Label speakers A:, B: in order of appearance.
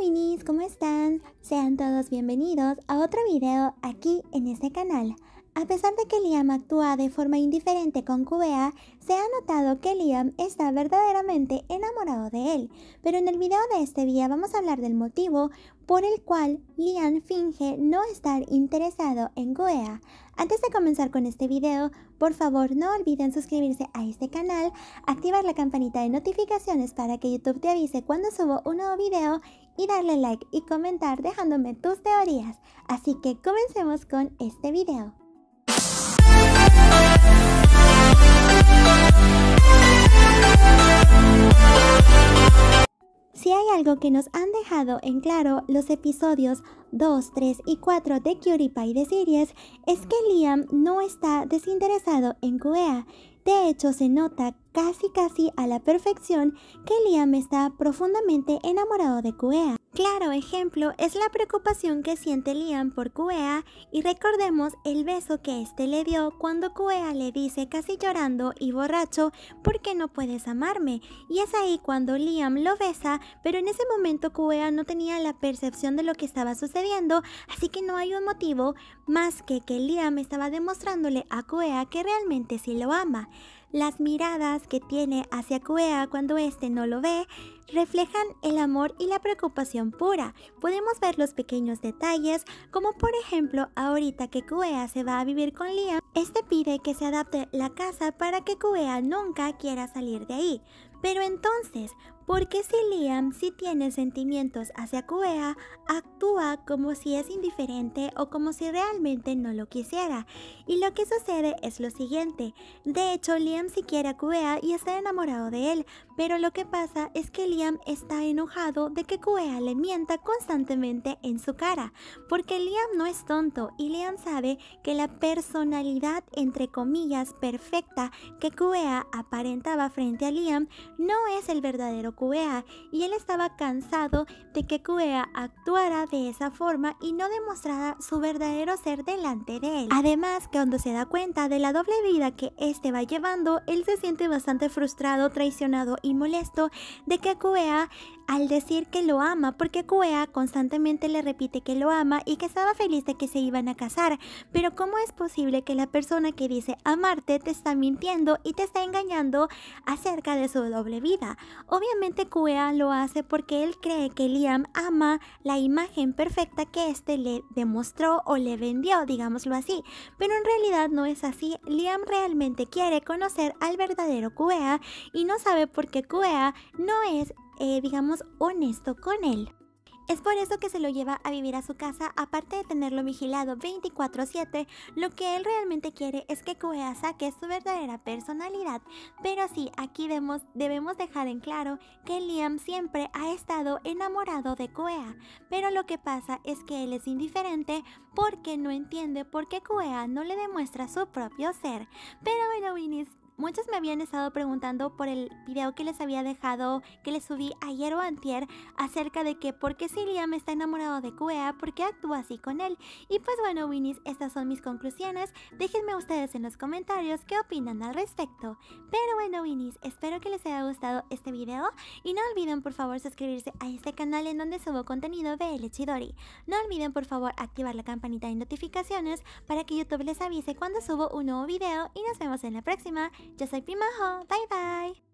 A: Winnies, ¿cómo están? Sean todos bienvenidos a otro video aquí en este canal. A pesar de que Liam actúa de forma indiferente con QBA, se ha notado que Liam está verdaderamente enamorado de él, pero en el video de este día vamos a hablar del motivo por el cual Liam finge no estar interesado en QBA. Antes de comenzar con este video, por favor no olviden suscribirse a este canal, activar la campanita de notificaciones para que YouTube te avise cuando subo un nuevo video y darle like y comentar dejándome tus teorías. Así que comencemos con este video. Si hay algo que nos han dejado en claro los episodios 2, 3 y 4 de Curie Pie de Series es que Liam no está desinteresado en QEA. De hecho, se nota casi casi a la perfección que Liam está profundamente enamorado de Kuea. Claro ejemplo es la preocupación que siente Liam por Kuea y recordemos el beso que este le dio cuando Kuea le dice casi llorando y borracho ¿por qué no puedes amarme? Y es ahí cuando Liam lo besa, pero en ese momento Kuea no tenía la percepción de lo que estaba sucediendo, así que no hay un motivo más que que Liam estaba demostrándole a Kuea que realmente sí lo ama. Las miradas que tiene hacia Kuea cuando éste no lo ve reflejan el amor y la preocupación pura. Podemos ver los pequeños detalles, como por ejemplo ahorita que Kuea se va a vivir con Liam, este pide que se adapte la casa para que Kuea nunca quiera salir de ahí. Pero entonces, porque si Liam si tiene sentimientos hacia Kuea, actúa como si es indiferente o como si realmente no lo quisiera. Y lo que sucede es lo siguiente. De hecho, Liam sí quiere a Kuea y está enamorado de él, pero lo que pasa es que Liam está enojado de que Kuea le mienta constantemente en su cara, porque Liam no es tonto y Liam sabe que la personalidad entre comillas perfecta que Kuea aparentaba frente a Liam no es el verdadero Kuea y él estaba cansado de que Kuea actuara de esa forma y no demostrara su verdadero ser delante de él. Además, cuando se da cuenta de la doble vida que este va llevando, él se siente bastante frustrado, traicionado y molesto de que Kuea al decir que lo ama, porque Kuea constantemente le repite que lo ama y que estaba feliz de que se iban a casar, pero ¿cómo es posible que la persona que dice amarte te está mintiendo y te está engañando acerca de su doble vida? Obviamente Obviamente lo hace porque él cree que Liam ama la imagen perfecta que este le demostró o le vendió, digámoslo así. Pero en realidad no es así. Liam realmente quiere conocer al verdadero Kuea y no sabe por qué Kuea no es, eh, digamos, honesto con él. Es por eso que se lo lleva a vivir a su casa, aparte de tenerlo vigilado 24/7, lo que él realmente quiere es que Cuea saque su verdadera personalidad. Pero sí, aquí debemos dejar en claro que Liam siempre ha estado enamorado de Kuea, pero lo que pasa es que él es indiferente porque no entiende por qué Cuea no le demuestra su propio ser. Pero bueno, Winnie's, Muchos me habían estado preguntando por el video que les había dejado, que les subí ayer o antier, acerca de que por qué Silvia me está enamorado de Kuea, por qué actúa así con él. Y pues bueno, Winnies, estas son mis conclusiones. Déjenme ustedes en los comentarios qué opinan al respecto. Pero bueno, Winnies, espero que les haya gustado este video. Y no olviden por favor suscribirse a este canal en donde subo contenido de El Chidori. No olviden por favor activar la campanita de notificaciones para que YouTube les avise cuando subo un nuevo video. Y nos vemos en la próxima. จะใส่พี่มาฮอบ๊ายบาย